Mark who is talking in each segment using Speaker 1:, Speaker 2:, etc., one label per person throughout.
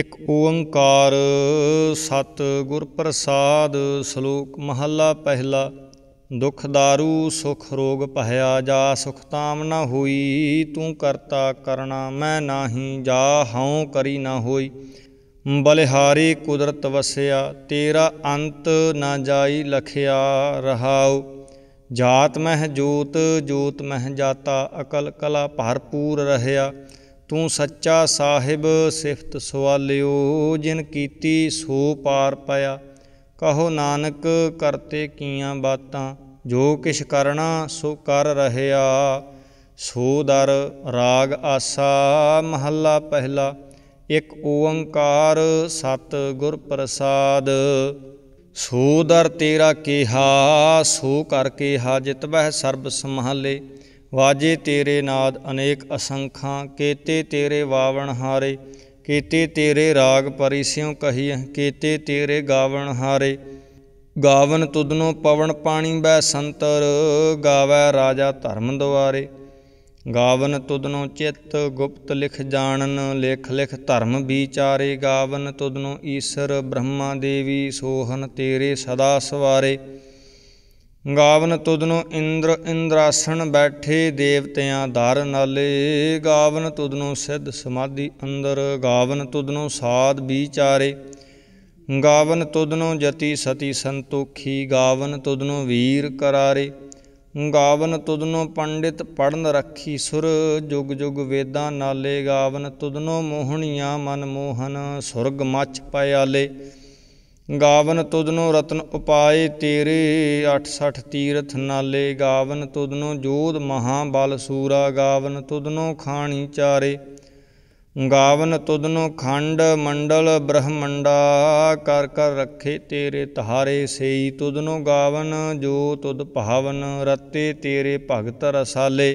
Speaker 1: ਇਕ ਓੰਕਾਰ ਸਤ ਗੁਰ ਪ੍ਰਸਾਦ ਸ਼ਲੋਕ ਮਹੱਲਾ ਪਹਿਲਾ ਦੁਖ दारू ਸੁਖ ਰੋਗ ਭਇਆ ਜਾ ਸੁਖ ਤਾਮ ਹੋਈ ਤੂੰ ਕਰਤਾ ਕਰਣਾ ਮੈਂ ਨਾਹੀ ਜਾ ਹਉ ਕਰੀ ਨਾ ਹੋਈ ਬਲਿਹਾਰੀ ਕੁਦਰਤ ਵਸਿਆ ਤੇਰਾ ਅੰਤ ਨਾ ਜਾਈ ਲਖਿਆ ਰਹਾਉ ਜਾਤ ਮਹਿ ਜੋਤ ਜੋਤ ਮਹਿ ਜਾਤਾ ਅਕਲ ਕਲਾ ਭਰਪੂਰ ਰਹਿਆ ਤੂੰ ਸੱਚਾ ਸਾਹਿਬ ਸਿਫਤ ਸਵਾਲਿਓ ਜਿਨ ਕੀਤੀ ਸੋ ਪਾਰ ਪਾਇਆ ਕਹੋ ਨਾਨਕ ਕਰਤੇ ਕੀਆਂ ਬਾਤਾਂ ਜੋ ਕਿਛ ਕਰਣਾ ਸੋ ਕਰ ਰਹਿਆ ਸੋ ਦਰ ਰਾਗ ਆਸਾ ਮਹੱਲਾ ਪਹਿਲਾ ਇੱਕ ਓੰਕਾਰ ਸਤ ਗੁਰ ਪ੍ਰਸਾਦ ਸੋ ਦਰ ਤੇਰਾ ਕਿਹਾ ਸੋ ਕਰਕੇ ਕਿਹਾ ਜਿਤ ਬਹਿ ਸਰਬ ਸੰਭਾਲੇ ਵਾਜੇ ਤੇਰੇ ਨਾਦ ਅਨੇਕ ਅਸੰਖਾਂ ਕੀਤੇ ਤੇਰੇ ਵਾਵਣ ਹਾਰੇ ਕੀਤੇ ਤੇਰੇ ਰਾਗ ਪਰਿਸਿਉ ਕਹੀ ਕੀਤੇ ਤੇਰੇ ਗਾਵਣ ਹਾਰੇ ਗਾਵਨ ਤੁਧਨੋ ਪਵਨ ਪਾਣੀ ਬੈ ਸੰਤਰ ਗਾਵੈ ਰਾਜਾ ਧਰਮ ਦੁਆਰੇ ਗਾਵਨ ਤੁਧਨੋ ਚਿੱਤ ਗੁਪਤ ਲਿਖ ਜਾਣਨ ਲਿਖ ਲਿਖ ਧਰਮ ਵਿਚਾਰੇ ਗਾਵਨ ਤੁਧਨੋ ਈਸ਼ਰ ਬ੍ਰਹਮਾ ਦੇਵੀ ਸੋਹਨ ਤੇਰੇ ਸਦਾ ਸਵਾਰੇ ਗਾਵਨ ਤੁਧਨੋ ਇੰਦਰ ਇੰਦਰਾਸਣ ਬੈਠੇ ਦੇਵਤਿਆਂ ਧਰ ਨਾਲੇ ਗਾਵਨ ਤੁਧਨੋ ਸਿੱਧ ਸਮਾਧੀ ਅੰਦਰ ਗਾਵਨ ਤੁਧਨੋ ਸਾਧ ਵਿਚਾਰੇ ਗਾਵਨ ਤੁਧਨੋ ਜਤੀ ਸਤੀ ਸੰਤੋਖੀ ਗਾਵਨ ਤੁਧਨੋ ਵੀਰ ਕਰਾਰੇ ਗਾਵਨ ਤੁਧਨੋ ਪੰਡਿਤ ਪੜਨ ਰੱਖੀ ਸੁਰ ਜੁਗ ਜੁਗ ਵੇਦਾਂ ਨਾਲੇ ਗਾਵਨ ਤੁਧਨੋ ਮੋਹਣੀਆਂ ਮਨ ਮੋਹਨ ਸੁਰਗ ਮੱਚ ਪਿਆਲੇ ਗਾਵਨ ਤੁਧਨੋ ਰਤਨ ਉਪਾਏ ਤੇਰੇ 68 ਤੀਰਥ ਨਾਲੇ ਗਾਵਨ ਤੁਧਨੋ ਜੋਧ ਮਹਾਬਲ ਸੂਰਾ ਗਾਵਨ ਤੁਧਨੋ ਖਾਣੀ ਚਾਰੇ ਗਾਵਨ ਤੁਧਨੋ ਖੰਡ ਮੰਡਲ ਬ੍ਰਹਮੰਡਾ ਕਰ ਕਰ ਰੱਖੇ ਤੇਰੇ ਤਹਾਰੇ ਸਈ ਤੁਧਨੋ ਗਾਵਨ ਜੋ ਤੁਧ ਭਾਵਨ ਰਤੇ ਤੇਰੇ ਭਗਤ ਰਸਾਲੇ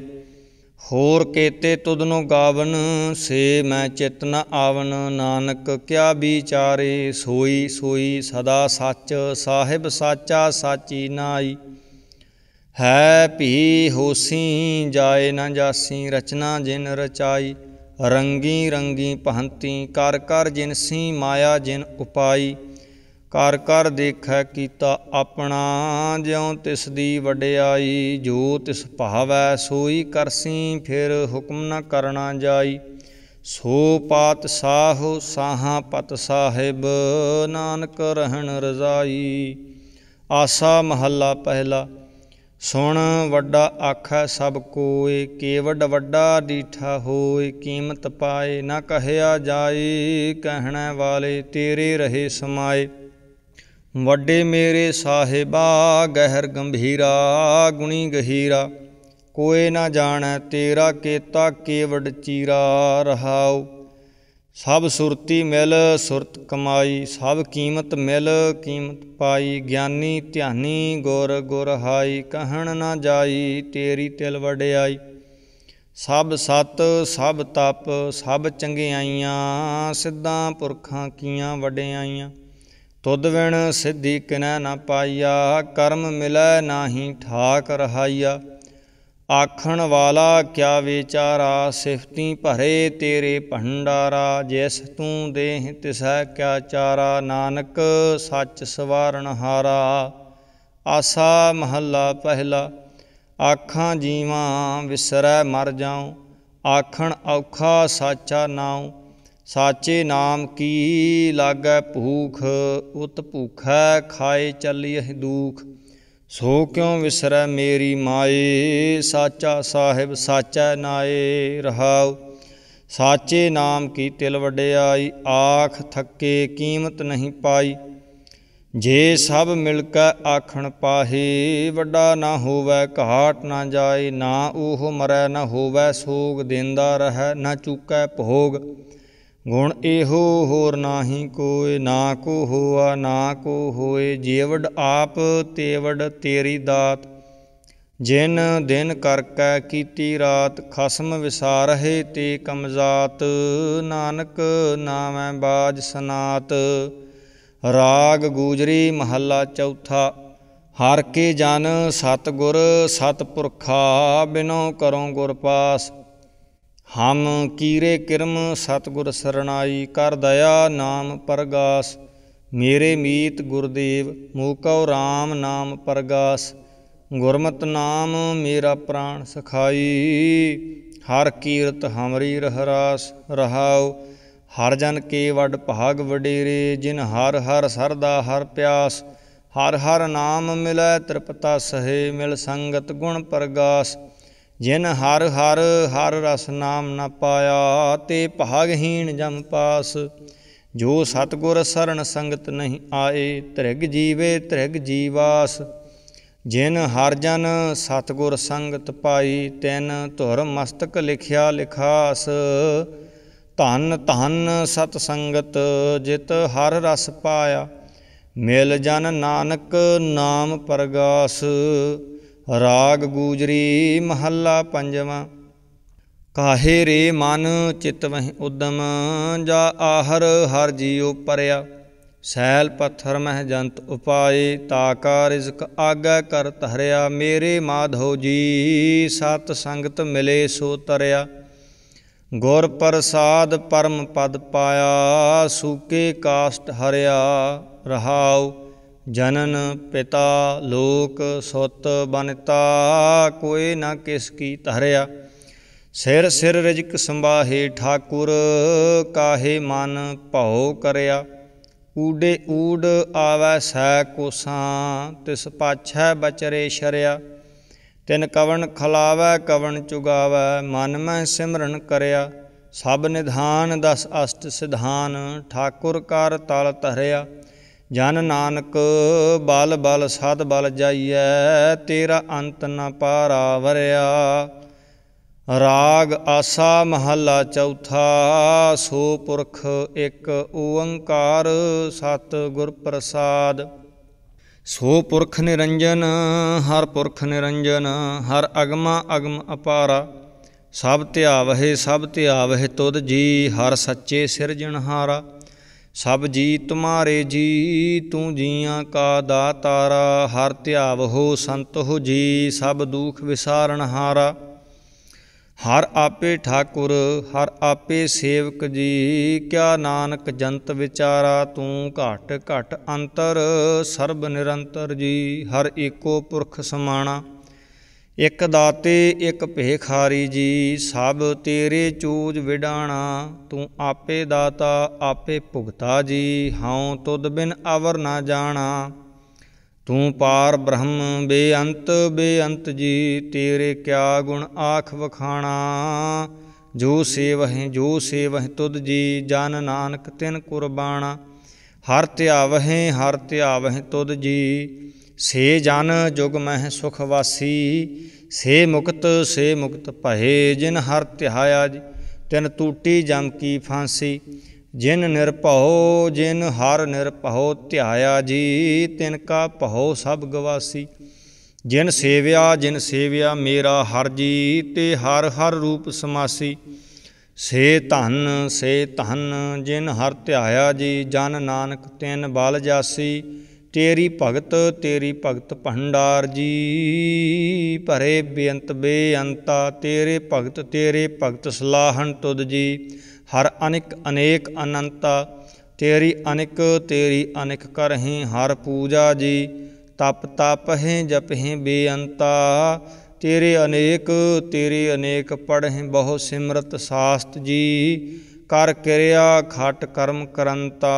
Speaker 1: ਹੋਰ ਕੇਤੇ ਤੁਧਨੋ ਗਾਵਨ ਸੇ ਮੈਂ ਚਿਤ ਨ ਆਵਨ ਨਾਨਕ ਕਿਆ ਵਿਚਾਰੇ ਸੋਈ ਸੋਈ ਸਦਾ ਸੱਚ ਸਾਹਿਬ ਸਾਚਾ ਸਾਚੀ ਨਾਈ ਹੈ ਭੀ ਹੋਸੀ ਜਾਏ ਨ ਜਾਸੀ ਰਚਨਾ ਜਿਨ ਰਚਾਈ ਰੰਗੀ ਰੰਗੀ ਪਹੰਤੀ ਕਰ ਕਰ ਜਿਨਸੀ ਮਾਇਆ ਜਿਨ ਉਪਾਈ ਕਰ ਕਰ ਦੇਖੈ ਕੀਤਾ ਆਪਣਾ ਜਿਉ ਤਿਸ ਦੀ ਵਡਿਆਈ ਜੋ ਤਿਸ ਭਾਵੈ ਸੋਈ ਕਰਸੀ ਫਿਰ ਹੁਕਮ ਨ ਕਰਨਾ ਜਾਈ ਸੋ ਪਾਤ ਸਾਹ ਸਾਹਾ ਪਤ ਸਾਹਿਬ ਨਾਨਕ ਰਹਿਣ ਰਜ਼ਾਈ ਆਸਾ ਮਹੱਲਾ ਪਹਿਲਾ ਸੁਣ ਵੱਡਾ ਆਖੈ ਸਭ ਕੋਏ ਕੇਵਡ ਵੱਡਾ ਦੀਠਾ ਹੋਏ ਕੀਮਤ ਪਾਏ ਨਾ ਕਹਿਆ ਜਾਏ ਕਹਿਣ ਵਾਲੇ ਤੇਰੇ ਰਹੇ ਸਮਾਏ ਵੱਡੇ ਮੇਰੇ ਸਾਹਿਬਾ ਗਹਿਰ ਗੰਭੀਰਾ ਗੁਣੀ ਗਹੀਰਾ ਕੋਏ ਨਾ ਜਾਣੈ ਤੇਰਾ ਕੀਤਾ ਕੇਵੜ ਚੀਰਾ ਰਹਾਉ ਸਭ ਸੁਰਤੀ ਮਿਲ ਸੁਰਤ ਕਮਾਈ ਸਭ ਕੀਮਤ ਮਿਲ ਕੀਮਤ ਪਾਈ ਗਿਆਨੀ ਧਿਆਨੀ ਗੁਰ ਗੁਰ ਹਾਈ ਕਹਿਣ ਨਾ ਜਾਈ ਤੇਰੀ ਤਿਲ ਵਡਿਆਈ ਸਭ ਸਤ ਸਭ ਤਪ ਸਭ ਚੰਗਿਆਈਆਂ ਸਿੱਧਾਂ ਪੁਰਖਾਂ ਕੀਆਂ ਵਡਿਆਈਆਂ ਤੁਧ ਵਿਣ ਸਿੱਧੀ ਕਿਨੈ ਨਾ ਪਾਈਆ ਕਰਮ ਮਿਲੈ ਨਾਹੀ ਠਾਕ ਰਹਾਈਆ ਆਖਣ ਵਾਲਾ ਕਿਆ ਵਿਚਾਰਾ ਸਿਫਤੀ ਭਰੇ ਤੇਰੇ ਭੰਡਾਰਾ ਜਿਸ ਤੂੰ ਦੇਹ ਤਿਸੈ ਕਿਆ ਚਾਰਾ ਨਾਨਕ ਸੱਚ ਸਵਾਰਣ ਹਾਰਾ ਆਸਾ ਮਹੱਲਾ ਪਹਿਲਾ ਆਖਾਂ ਜੀਵਾਂ ਵਿਸਰੈ ਮਰ ਜਾਉ ਆਖਣ ਔਖਾ ਸਾਚਾ ਨਾਉ ਸਾਚੇ ਨਾਮ ਕੀ ਲਾਗੈ ਭੂਖ ਉਤ ਭੂਖੈ ਖਾਏ ਚੱਲੀ ਅਹ ਦੂਖ ਸੋ ਕਿਉ ਵਿਸਰੈ ਮੇਰੀ ਮਾਏ ਸਾਚਾ ਸਾਹਿਬ ਸਾਚੈ ਨਾਏ ਰਹਾਉ ਸਾਚੇ ਨਾਮ ਕੀ ਤਿਲ ਵਡਿਆਈ ਆਖ ਥੱਕੇ ਕੀਮਤ ਨਹੀਂ ਪਾਈ ਜੇ ਸਭ ਮਿਲ ਕੇ ਆਖਣ ਪਾਹੇ ਵੱਡਾ ਨਾ ਹੋਵੇ ਘਾਟ ਨਾ ਜਾਏ ਨਾ ਉਹ ਮਰੈ ਨਾ ਹੋਵੇ ਸੋਗ ਦਿੰਦਾ ਰਹੈ ਨਾ ਚੁੱਕੈ ਭੋਗ ਗੁਣ ਇਹੋ ਹੋਰ ਨਾਹੀ ਕੋਇ ਨਾ ਕੋ ਹੋਆ ਨਾ ਕੋ ਹੋਏ ਜੀਵੜ ਆਪ ਤੇਵੜ ਤੇਰੀ ਦਾਤ ਜਿਨ ਦਿਨ ਕਰਕੇ ਕੀਤੀ ਰਾਤ ਖਸਮ ਵਿਸਾਰਹਿ ਤੇ ਕਮਜ਼ਾਤ ਨਾਨਕ ਨਾਮੈ ਬਾਜ ਸਨਾਤ ਰਾਗ ਗੂਜਰੀ ਮਹੱਲਾ ਚੌਥਾ ਹਰ ਕੇ ਜਨ ਸਤਗੁਰ ਸਤਪੁਰਖਾ ਬਿਨੋ ਕਰੋ ਗੁਰ ਪਾਸ ਹਮ ਕੀਰੇ ਕਿਰਮ ਸਤਗੁਰ ਸਰਣਾਈ ਕਰ ਦਇਆ ਨਾਮ ਪਰਗਾਸ ਮੇਰੇ ਮੀਤ ਗੁਰਦੇਵ ਮੂਕਉ RAM ਨਾਮ ਪਰਗਾਸ ਗੁਰਮਤਿ ਨਾਮ ਮੇਰਾ ਪ੍ਰਾਣ ਸਖਾਈ ਹਰ ਕੀਰਤ ਹਮਰੀ ਰਹਰਾਸ ਰਹਾਉ ਹਰ ਜਨ ਕੇ ਵੱਡ ਭਾਗ ਵਡੇਰੇ ਜਿਨ ਹਰ ਹਰ ਸਰਦਾ ਹਰ ਪਿਆਸ ਹਰ ਹਰ ਨਾਮ ਮਿਲੈ ਤ੍ਰਿਪਤਾ ਸਹੇ ਮਿਲ ਸੰਗਤ ਗੁਣ ਪਰਗਾਸ ਜਿਨ ਹਰ ਹਰ ਹਰ ਰਸ ਨਾਮ ਨਾ ਪਾਇਆ ਤੇ ਭਾਗਹੀਣ ਜਮ ਪਾਸ ਜੋ ਸਤਗੁਰ ਸਰਣ ਸੰਗਤ ਨਹੀਂ ਆਏ ਤ੍ਰਿਗ ਜੀਵੇ ਤ੍ਰਿਗ ਜੀਵਾਸ ਜਿਨ ਹਰ ਜਨ ਸਤਗੁਰ ਸੰਗਤ ਪਾਈ ਤੈਨ ਧੁਰ ਮਸਤਕ ਲਿਖਿਆ ਲਿਖਾਸ ਧਨ ਧਨ ਸਤ ਸੰਗਤ ਜਿਤ ਹਰ ਰਸ ਪਾਇਆ ਮਿਲ ਜਨ ਨਾਨਕ ਨਾਮ ਪਰਗਾਸ ਰਾਗ ਗੂਜਰੀ ਮਹੱਲਾ ਪੰਜਵਾਂ ਕਾਹੇ ਰੇ ਮਨ ਚਿਤ ਵਹਿ ਉਦਮ ਜਾ ਆਹਰ ਹਰ ਜੀਉ ਪਰਿਆ ਸੈਲ ਪੱਥਰ ਮਹਿ ਜੰਤ ਉਪਾਏ ਤਾਕਾ ਰਿਜ਼ਕ ਆਗਾ ਕਰ ਧਰਿਆ ਮੇਰੇ ਮਾਧੋ ਜੀ ਸਤ ਸੰਗਤ ਮਿਲੇ ਸੋ ਤਰਿਆ ਗੁਰ ਪ੍ਰਸਾਦ ਪਰਮ ਪਦ ਪਾਇਆ ਸੂਕੇ ਕਾਸ਼ਟ ਹਰਿਆ ਰਹਾਉ ਜਨਨ ਪਿਤਾ ਲੋਕ ਸੁਤ ਬਨਤਾ ਕੋਈ ਨਾ ਕਿਸ ਕੀ ਧਰਿਆ ਸਿਰ ਸਿਰ ਰਿਜਕ ਸੰਭਾਹੇ ਠਾਕੁਰ ਕਾਹੇ ਮਨ ਭਉ ਕਰਿਆ ਊਡੇ ਊਡ ਆਵੈ ਸੈ ਕੋਸਾਂ ਤਿਸ ਪਾਛੈ ਬਚਰੇ ਸ਼ਰਿਆ ਤਿਨ ਕਵਣ ਖਲਾਵੈ ਕਵਣ ਚੁਗਾਵੈ ਮਨ ਮੈਂ ਸਿਮਰਨ ਕਰਿਆ ਸਭ ਨਿਧਾਨ ਦਸ ਅਸ਼ਟ ਸਿਧਾਨ ਠਾਕੁਰ ਕਰ ਤਲ ਧਰਿਆ ਜਨ ਨਾਨਕ ਬਲ ਬਲ ਸਦ ਬਲ ਜਾਈਐ ਤੇਰਾ ਅੰਤ ਨ ਪਾਰਾ ਵਰਿਆ ਰਾਗ ਆਸਾ ਮਹੱਲਾ ਚੌਥਾ ਸੋ ਪੁਰਖ ਇੱਕ ਓੰਕਾਰ ਸਤ ਗੁਰ ਪ੍ਰਸਾਦ ਸੋ ਪੁਰਖ ਨਿਰੰਜਨ ਹਰ ਪੁਰਖ ਨਿਰੰਜਨ ਹਰ ਅਗਮਾ ਅਗਮ ਅਪਾਰਾ ਸਭ ਧਿਆਵਹਿ ਸਭ ਧਿਆਵਹਿ ਤੁਧ ਜੀ ਹਰ ਸੱਚੇ ਸਿਰਜਣਹਾਰਾ ਸਭ ਜੀ ਤੁਮਾਰੇ ਜੀ ਤੂੰ ਜੀਆਂ ਕਾ ਦਾਤਾਰਾ ਹਰ ਧਿਆਵ ਹੋ ਸੰਤ ਹੋ ਜੀ ਸਭ ਦੁਖ ਵਿਸਾਰਨ ਹਾਰਾ ਹਰ ਆਪੇ ਠਾਕੁਰ ਹਰ ਆਪੇ ਸੇਵਕ ਜੀ ਕਿਆ ਨਾਨਕ ਜੰਤ ਵਿਚਾਰਾ ਤੂੰ ਘਟ ਘਟ ਅੰਤਰ ਸਰਬ ਨਿਰੰਤਰ ਜੀ ਹਰ ਏਕੋ ਪੁਰਖ ਸਮਾਣਾ ਇਕ ਦਾਤੇ ਇਕ ਭੇਖਾਰੀ ਜੀ ਸਭ ਤੇਰੇ ਚੂਜ ਵਿਡਾਣਾ ਤੂੰ ਆਪੇ ਦਾਤਾ ਆਪੇ ਭੁਗਤਾ ਜੀ ਹਉ ਤੁਦ ਬਿਨ ਅਵਰ ਨਾ ਜਾਣਾ ਤੂੰ ਪਾਰ ਬ੍ਰਹਮ ਬੇਅੰਤ ਬੇਅੰਤ ਜੀ ਤੇਰੇ ਕਿਆ ਗੁਣ ਆਖ ਵਖਾਣਾ ਜੋ ਸੇਵਹਿ ਜੋ ਸੇਵਹਿ ਤੁਧ ਜੀ ਜਨ ਨਾਨਕ ਤਿਨ ਕੁਰਬਾਨਾ ਹਰ ਧਿਆਵਹਿ ਹਰ ਧਿਆਵਹਿ ਤੁਧ ਜੀ ਸੇ ਜਨ ਜੁਗ ਮਹਿ ਸੁਖ ਵਾਸੀ ਸੇ ਮੁਕਤ ਸੇ ਮੁਕਤ ਭਏ ਜਿਨ ਹਰ ਧਿਆਇਆ ਜੀ ਤਿਨ ਟੂਟੀ ਜਮ ਕੀ ਫਾਂਸੀ ਜਿਨ ਨਿਰਭਉ ਜਿਨ ਹਰ ਨਿਰਭਉ ਧਿਆਇਆ ਜੀ ਤਿਨ ਕਾ ਭਉ ਸਭ ਗਵਾਸੀ ਜਿਨ ਸੇਵਿਆ ਜਿਨ ਸੇਵਿਆ ਮੇਰਾ ਹਰ ਜੀ ਤੇ ਹਰ ਹਰ ਰੂਪ ਸਮਾਸੀ ਸੇ ਧਨ ਸੇ ਧਨ ਜਿਨ ਹਰ ਧਿਆਇਆ ਜੀ ਜਨ ਨਾਨਕ ਤਿਨ ਬਲ ਜਾਸੀ ਤੇਰੀ ਭਗਤ ਤੇਰੀ ਭਗਤ ਭੰਡਾਰ ਜੀ ਭਰੇ ਬੇਅੰਤ ਬੇਅੰਤਾ ਤੇਰੇ ਭਗਤ ਤੇਰੇ ਭਗਤ ਸਲਾਹਣ ਤੁਧ ਜੀ ਹਰ ਅਨਿਕ ਅਨੇਕ ਅਨੰਤਾ ਤੇਰੀ ਅਨਿਕ ਤੇਰੀ ਅਨਿਕ ਕਰਹੀਂ ਹਰ ਪੂਜਾ ਜੀ ਤਪ ਤਪ ਹੈ ਜਪ ਹੈ ਬੇਅੰਤਾ ਤੇਰੇ ਅਨੇਕ ਤੇਰੇ ਅਨੇਕ ਪੜਹਿ ਬਹੁ ਸਿਮਰਤ ਸਾਸਤ ਜੀ ਕਰ ਕਿਰਿਆ ਖਟ ਕਰਮ ਕਰੰਤਾ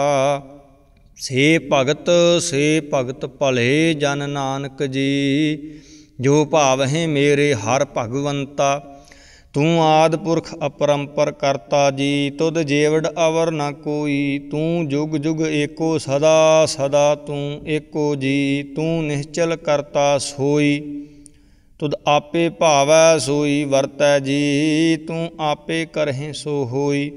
Speaker 1: ਸੇ ਭਗਤ ਸੇ ਭਗਤ ਭਲੇ ਜਨ ਨਾਨਕ ਜੀ ਜੋ ਭਾਵ ਹੈ ਮੇਰੇ ਹਰ ਭਗਵੰਤਾ ਤੂੰ ਆਦ ਪੁਰਖ ਅਪਰੰਪਰ ਕਰਤਾ ਜੀ ਤੁਧ ਜੀਵੜ ਅਵਰ ਨ ਕੋਈ ਤੂੰ ਜੁਗ ਜੁਗ ਏਕੋ ਸਦਾ ਸਦਾ ਤੂੰ ਏਕੋ ਜੀ ਤੂੰ ਨਿਹਚਲ ਕਰਤਾ ਸੋਈ ਤੁਧ ਆਪੇ ਭਾਵੈ ਸੋਈ ਵਰਤੈ ਜੀ ਤੂੰ ਆਪੇ ਕਰਹਿ ਸੋ ਹੋਈ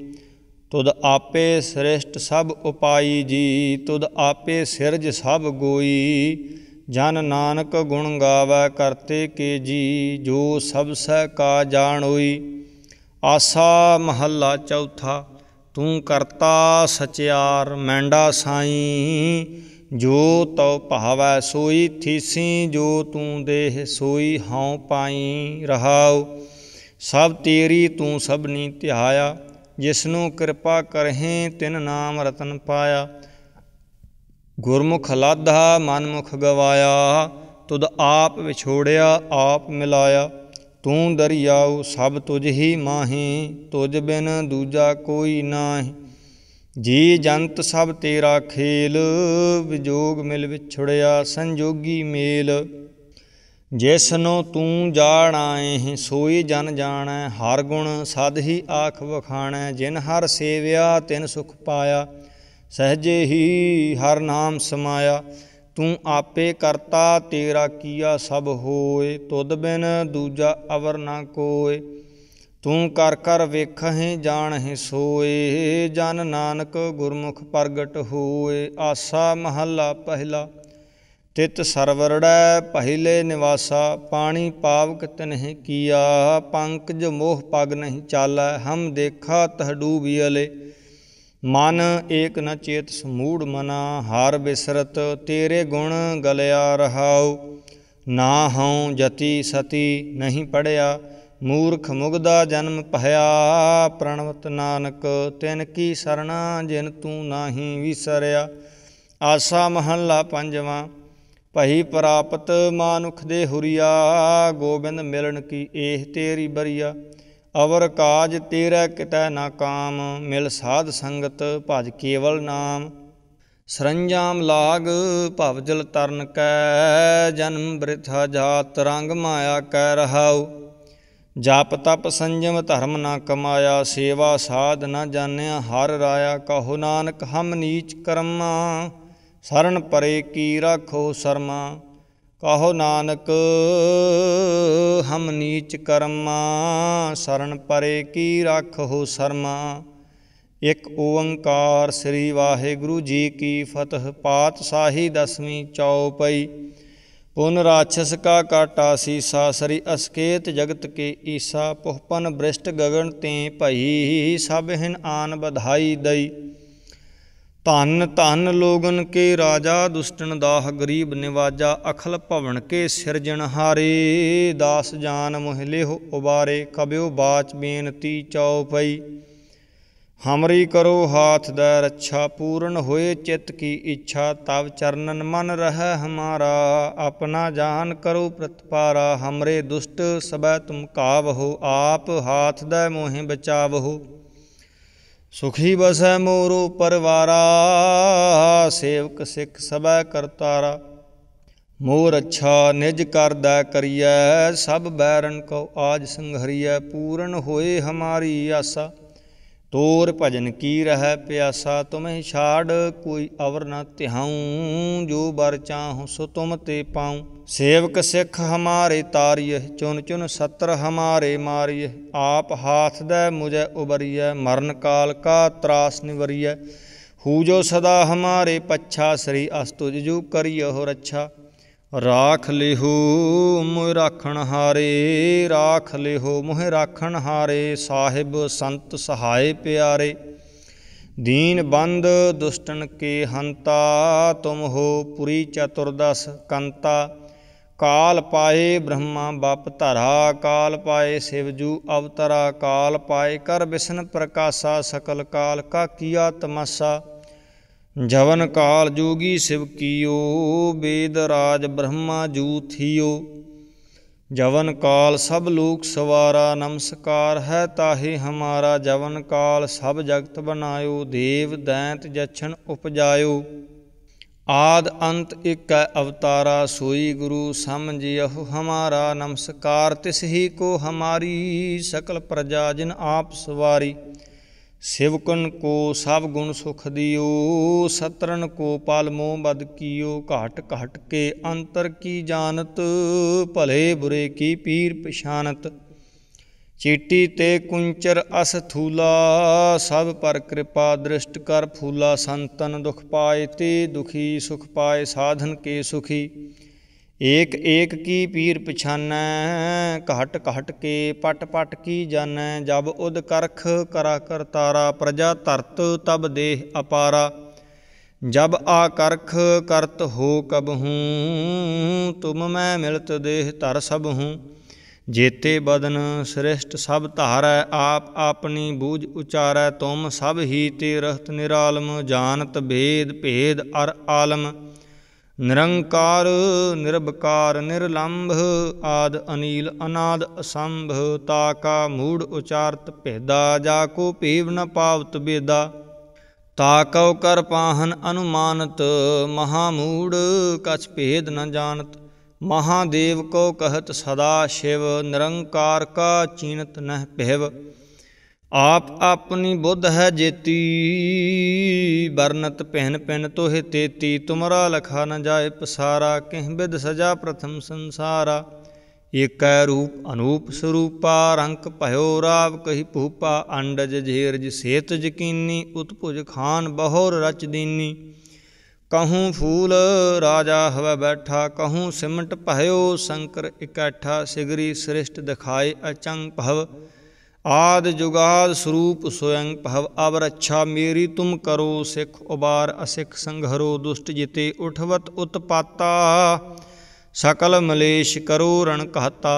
Speaker 1: ਤੁਧ ਆਪੇ ਸ੍ਰਿਸ਼ਟ ਸਭ ਉਪਾਈ ਜੀ ਤੁਧ ਆਪੇ ਸਿਰਜ ਸਭ ਗੋਈ ਜਨ ਨਾਨਕ ਗੁਣ ਗਾਵੇ ਕਰਤੇ ਕੇ ਜੀ ਜੋ ਸਭ ਸਹਿ ਕਾ ਜਾਣ ਹੋਈ ਆਸਾ ਮਹੱਲਾ ਚੌਥਾ ਤੂੰ ਕਰਤਾ ਸਚਿਆਰ ਮੈਂਡਾ ਸਾਈ ਜੋ ਤਉ ਭਾਵੈ ਸੋਈ ਥੀਸੀ ਜੋ ਤੂੰ ਦੇਹ ਸੋਈ ਹਉ ਪਾਈ ਰਹਾਉ ਸਭ ਤੇਰੀ ਤੂੰ ਸਭਨੀ ਧਿਆਇਆ ਜਿਸਨੂੰ ਕਿਰਪਾ ਕਰਹੀਂ ਤਿਨ ਨਾਮ ਰਤਨ ਪਾਇਆ ਗੁਰਮੁਖ ਲਾਧਾ ਮਨਮੁਖ ਗਵਾਇਆ ਤੁਧ ਆਪ ਵਿਛੋੜਿਆ ਆਪ ਮਿਲਾਇਆ ਤੂੰ ਦਰਿਆਉ ਸਭ ਤੁਝ ਹੀ ਮਾਹੀ ਤੁਝ ਬਿਨ ਦੂਜਾ ਕੋਈ ਨਾਹੀ ਜੀ ਜੰਤ ਸਭ ਤੇਰਾ ਖੇਲ ਵਿਜੋਗ ਮਿਲ ਵਿਛੜਿਆ ਸੰਜੋਗੀ ਮੇਲ ਜਿਸ ਨੂੰ ਤੂੰ ਜਾਣਾਏ ਸੋਈ ਜਨ ਜਾਣੈ ਹਰ ਗੁਣ ਸਦ ਹੀ ਆਖ ਵਖਾਣੈ ਜਿਨ ਹਰ ਸੇਵਿਆ ਤਿਨ ਸੁਖ ਪਾਇਆ ਸਹਜੇ ਹੀ ਹਰ ਨਾਮ ਸਮਾਇਆ ਤੂੰ ਆਪੇ ਕਰਤਾ ਤੇਰਾ ਕੀਆ ਸਭ ਹੋਏ ਤੁਦ ਬਿਨ ਦੂਜਾ ਅਵਰ ਨਾ ਕੋਏ ਤੂੰ ਕਰ ਕਰ ਵੇਖਹਿ ਜਾਣਹਿ ਸੋਏ ਜਨ ਨਾਨਕ ਗੁਰਮੁਖ ਪ੍ਰਗਟ ਹੋਏ ਆਸਾ ਮਹੱਲਾ ਪਹਿਲਾ ਤਿਤ ਸਰਵਰੜੈ ਪਹਿਲੇ ਨਿਵਾਸਾ ਪਾਣੀ ਪਾਵਕ ਤਨਹਿ ਕੀਆ ਪੰਕਜ ਮੋਹ ਪਗ ਨਹੀਂ ਚਾਲੈ ਹਮ ਦੇਖਾ ਤਹ ਡੂਬਿਅਲੇ ਮਨ ਏਕ ਨ ਚੇਤ ਸਮੂੜ ਮਨਾ ਹਾਰ ਬਿਸਰਤ ਤੇਰੇ ਗੁਣ ਗਲਿਆ ਰਹਾਉ ਨਾ ਹਉ ਜਤੀ ਸਤੀ ਨਹੀਂ ਪੜਿਆ ਮੂਰਖ ਮੁਗਦਾ ਜਨਮ ਭਇਆ ਪ੍ਰਣਵਤ ਨਾਨਕ ਤਿਨ ਕੀ ਸਰਣਾ ਜਿਨ ਤੂੰ ਨਾਹੀ ਵਿਸਰਿਆ ਆਸਾ ਮਹੱਲਾ ਪੰਜਵਾਂ ਭਈ ਪ੍ਰਾਪਤ ਮਾਨੁਖ ਦੇ ਹੁਰੀਆ ਗੋਬਿੰਦ ਮਿਲਣ ਕੀ ਏਹ ਤੇਰੀ ਬਰੀਆ ਅਵਰ ਕਾਜ ਤੇਰਾ ਕਿਤੈ ਨਾ ਕਾਮ ਮਿਲ ਸਾਧ ਸੰਗਤ ਭਜ ਕੇਵਲ ਨਾਮ ਸਰੰਜਾਮ ਲਾਗ ਭਵ ਜਲ ਤਰਨ ਕੈ ਜਨਮ ਬ੍ਰਿਥਾ ਜਾਤ ਰੰਗ ਮਾਇਆ ਕੈ ਰਹਾਉ ਜਪ ਤਪ ਸੰਜਮ ਧਰਮ ਨਾ ਕਮਾਇਆ ਸੇਵਾ ਸਾਧ ਨਾ ਜਾਣਿਆ ਹਰ ਰਾਇਆ ਕਹੋ ਨਾਨਕ ਹਮ ਨੀਚ ਕਰਮਾ ਸਰਨ ਪਰੇ ਕੀ ਰਖੋ ਸਰਮਾ ਕਹੋ ਨਾਨਕ ਹਮ ਨੀਚ ਕਰਮਾ ਸਰਨ ਪਰੇ ਕੀ ਰਖੋ ਸਰਮਾ ਇਕ ਓੰਕਾਰ ਸ੍ਰੀ ਵਾਹਿਗੁਰੂ ਜੀ ਕੀ ਫਤਿਹ ਪਾਤਸ਼ਾਹੀ ਦਸਵੀਂ ਚੌਪਈ ਪੁਨ ਰਾਛਸ ਕਾ ਕਾਟਾ ਸੀਸਾ ਸ੍ਰੀ ਅਸਕੇਤ ਜਗਤ ਕੇ ਈਸਾ ਪੁਹਪਨ ਬ੍ਰਿਸ਼ਟ ਗਗਨ ਤੇ ਭਈ ਸਭ ਹਿਨ ਆਨ ਵਧਾਈ ਦਈ ਧਨ ਧਨ ਲੋਗਨ ਕੇ ਰਾਜਾ ਦੁਸ਼ਟਨ ਦਾਹ ਗਰੀਬ ਨਿਵਾਜਾ ਅਖਲ ਭਵਨ ਕੇ ਹਾਰੇ ਦਾਸ ਜਾਨ ਹੋ ਉਬਾਰੇ ਕਬਿਓ ਬਾਚ ਬੇਨਤੀ ਪਈ ਹਮਰੀ ਕਰੋ ਹਾਥ ਦਾ ਰੱਛਾ ਪੂਰਨ ਹੋਏ ਚਿੱਤ ਕੀ ਇੱਛਾ ਤਵ ਚਰਨਨ ਮਨ ਰਹਿ ਹਮਾਰਾ ਆਪਣਾ ਜਾਨ ਕਰੋ ਪ੍ਰਤਪਾਰਾ ਹਮਰੇ ਦੁਸ਼ਟ ਸਬੈ ਤੁਮ ਹੋ ਆਪ ਹਾਥ ਦਾ ਮੋਹਿ ਹੋ ਸੁਖੀ ਬਸੈ ਮੋਰੋ ਪਰਵਾਰਾ ਸੇਵਕ ਸਿੱਖ ਸਭੈ ਕਰਤਾਰਾ ਮੋਰ ਅੱਛਾ ਨਿਜ ਕਰਦਾ ਕਰੀਐ ਸਭ ਬੈਰਨ ਕੋ ਆਜ ਸੰਘਰੀਐ ਪੂਰਨ ਹੋਏ ਹਮਾਰੀ ਆਸਾ ਤੋਰ ਭਜਨ ਕੀ ਰਹਿ ਪਿਆਸਾ ਤੁਮਹਿ ਛਾੜ ਕੋਈ ਅਵਰ ਨ ਧਿਆਉ ਜੋ ਬਰ ਚਾਹੁ ਸੋ ਤੁਮ ਤੇ ਪਾਉ ਸੇਵਕ ਸਿੱਖ ਹਮਾਰੇ ਤਾਰਿਯ ਚੁਨ ਚੁਨ ਸਤਰ ਹਮਾਰੇ ਮਾਰਿਯ ਆਪ ਹਾਥ ਦੇ ਮੁਝੇ ਉਬਰੀਐ ਮਰਨ ਕਾਲ ਕਾ ਤਰਾਸ ਨਿਵਰੀਐ ਹੂ ਜੋ ਸਦਾ ਹਮਾਰੇ ਪੱਛਾ ਸ੍ਰੀ ਅਸਤੁਜ ਜੋ ਕਰਿਯੋ ਰੱਛਾ ਰਾਖ ਲਿਹੋ ਮੁਹ ਰਾਖਣ ਹਾਰੇ ਰਾਖ ਲਿਹੋ ਮੁਹ ਰਾਖਣ ਹਾਰੇ ਸਾਹਿਬ ਸੰਤ ਸਹਾਏ ਪਿਆਰੇ ਦੀਨ ਬੰਦ ਦੁਸ਼ਟਨ ਕੇ ਹੰਤਾ ਤੁਮ ਹੋ ਪੁਰੀ ਚਤੁਰਦਸ ਕੰਤਾ ਕਾਲ ਪਾਏ ਬ੍ਰਹਮਾ ਬਪ ਧਰਾ ਕਾਲ ਪਾਏ ਸਿਵਜੂ ਅਵਤਰਾ ਕਾਲ ਪਾਏ ਕਰ ਵਿਸ਼ਨ ਪ੍ਰਕਾਸ਼ਾ ਸਕਲ ਕਾਲ ਕਾ ਕੀਆ ਤਮਸਾ ਜਵਨ ਕਾਲ ਜੋਗੀ ਸਿਵ ਕੀਓ ਬੇਦ ਰਾਜ ਬ੍ਰਹਮਾ ਜੂ ਥਿਓ ਜਵਨ ਕਾਲ ਸਭ ਲੋਕ ਸਵਾਰਾ ਨਮਸਕਾਰ ਹੈ ਤਾਹੇ ਹਮਾਰਾ ਜਵਨ ਕਾਲ ਸਭ ਜਗਤ ਬਨਾਇਓ ਦੇਵ ਦੈਂਤ ਜਛਣ ਉਪਜਾਇਓ ਆਦ ਅੰਤ ਇਕੈ ਅਵਤਾਰਾ ਸੋਈ ਗੁਰੂ ਸਮਝਿ ਸਮਝਿਓ ਹਮਾਰਾ ਨਮਸਕਾਰ ਤਿਸ ਹੀ ਕੋ ਹਮਾਰੀ ਸਕਲ ਪ੍ਰਜਾ ਜਿਨ ਆਪ ਸਵਾਰੀ ਸਿਵਕਨ ਕੋ ਸਭ ਗੁਣ ਸੁਖ ਦਿਓ ਸਤਰਨ ਕੋ ਪਲ ਮੋ ਬਦ ਕੀਓ ਘਾਟ ਘਟ ਕੇ ਅੰਤਰ ਕੀ ਜਾਣਤ ਭਲੇ ਬੁਰੇ ਕੀ ਪੀਰ ਪਛਾਨਤ ਚੀਟੀ ਤੇ ਕੁੰਚਰ ਅਸ ਥੂਲਾ ਸਭ ਪਰ ਕਿਰਪਾ ਦ੍ਰਿਸ਼ਟ ਕਰ ਫੂਲਾ ਸੰਤਨ ਦੁਖ ਪਾਏ ਤੇ ਦੁਖੀ ਸੁਖ ਪਾਏ ਸਾਧਨ ਕੇ ਸੁਖੀ ਏਕ ਏਕ ਕੀ ਪੀਰ ਪਛਾਨੈ ਘਟ ਘਟ ਕੇ ਪਟ ਪਟ ਕੀ ਜਾਣੈ ਜਬ ਉਦ ਕਰਖ ਕਰਾ ਕਰ ਤਾਰਾ ਪ੍ਰਜਾ ਤਰਤ ਤਬ ਦੇਹ ਅਪਾਰਾ ਜਬ ਆ ਕਰਖ ਕਰਤ ਹੋ ਕਬ ਹੂੰ ਤੁਮ ਮੈਂ ਮਿਲਤ ਦੇਹ ਧਰ ਸਭ ਹੂੰ ਜੇਤੇ ਬਦਨ ਸ੍ਰਿਸ਼ਟ ਸਭ ਧਾਰੈ ਆਪ ਆਪਣੀ ਬੂਝ ਉਚਾਰੈ ਤੁਮ ਸਭ ਹੀ ਤੇ ਰਹਤ ਨਿਰਾਲਮ ਜਾਣਤ ਭੇਦ ਭੇਦ ਅਰ ਆਲਮ ਨਿਰੰਕਾਰ ਨਿਰਭਕਾਰ ਨਿਰਲੰਭ ਆਦ ਅਨੀਲ ਅਨਾਦ ਅਸੰਭ ਤਾ ਕਾ ਮੂੜ ਉਚਾਰਤ ਭੇਦਾ ਜਾ ਕੋ ਭੀਵ ਨ ਪਾਵਤ ਬੇਦਾ ਤਾ ਕਉ ਕਰ ਪਾਹਨ ਅਨੁਮਾਨਤ ਮਹਾ ਮੂੜ ਕਛ ਭੇਦ ਨ ਜਾਣਤ ਮਹਾਦੇਵ ਕੋ ਕਹਤ ਸਦਾ ਸ਼ਿਵ ਨਿਰੰਕਾਰ ਕਾ ਚੀਨਤ ਨਹਿ ਭੇਵ ਆਪ ਆਪਣੀ ਬੁੱਧ ਹੈ ਜੇਤੀ ਵਰਨਤ ਪਹਿਨ ਪਿੰਨ ਤੋਹਿ ਤੇਤੀ ਤੁਮਰਾ ਲਖਾ ਨ ਜਾਏ ਪਸਾਰਾ ਕਿਹ ਬਿਦ ਸਜਾ ਪ੍ਰਥਮ ਸੰਸਾਰਾ ਏਕੈ ਰੂਪ ਅਨੂਪ ਸਰੂਪਾ ਰੰਕ ਭਇਓ ਰਾਵ ਕਹੀ ਭੂਪਾ ਅੰਡਜ ਜੇਰਜ ਸੇਤ ਜਕੀਨੀ ਉਤਪੁਜ ਖਾਨ ਬਹੋਰ ਰਚ ਦੀਨੀ ਕਹੂੰ ਫੂਲ ਰਾਜਾ ਹਵੈ ਬੈਠਾ ਕਹੂੰ ਸਿਮਟ ਭਇਓ ਸ਼ੰਕਰ ਇਕੱਠਾ ਸਿਗਰੀ ਸ੍ਰਿਸ਼ਟ ਦਿਖਾਏ ਅਚੰਗ ਭਵ ਆਦ ਜੁਗਾਦ ਸਰੂਪ ਸੋਯੰ ਭਵ ਅਵਰ ਅੱਛਾ ਮੇਰੀ ਤੁਮ ਕਰੋ ਸਿਖ ਉਬਾਰ ਅਸਿਖ ਸੰਘਰੋ ਦੁਸ਼ਟ ਜਿਤੇ ਉਠਵਤ ਉਤਪਾਤਾ ਸਕਲ ਮਲੇਸ਼ ਕਰੋ ਰਣ ਕਹਤਾ